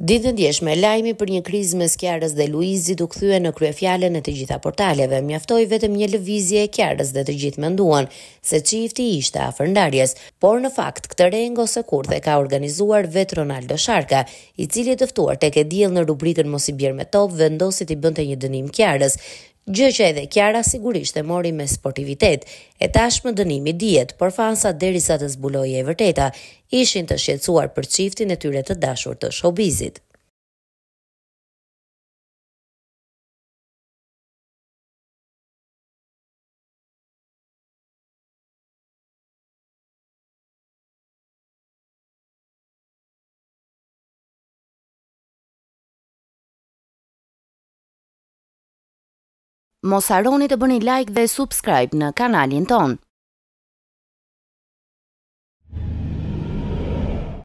Ditën djeshme, lajmi për një kriz me skjarës dhe Luizi duk thyë në kryefjale në të gjitha portaleve, mjaftoj vetëm një lëvizje e kjarës dhe të gjithë me nduan, se qifti ishte a fërndarjes, por në fakt këtë rengo se kur dhe ka organizuar vetë Ronaldo Sharka, i cili tëftuar të ke djel në rubrikën mos i bjerë me top, vendosit i bënte një dënim kjarës, Gjë që edhe Kiara sigurisht e mori me sportivitet. E tashmë dënimi dihet, por fansat derisa të zbulojë e vërteta, ishin të shqetësuar për çiftin e tyre të dashur të showbizit. mos arroni të bëni like dhe subscribe në kanalin tonë.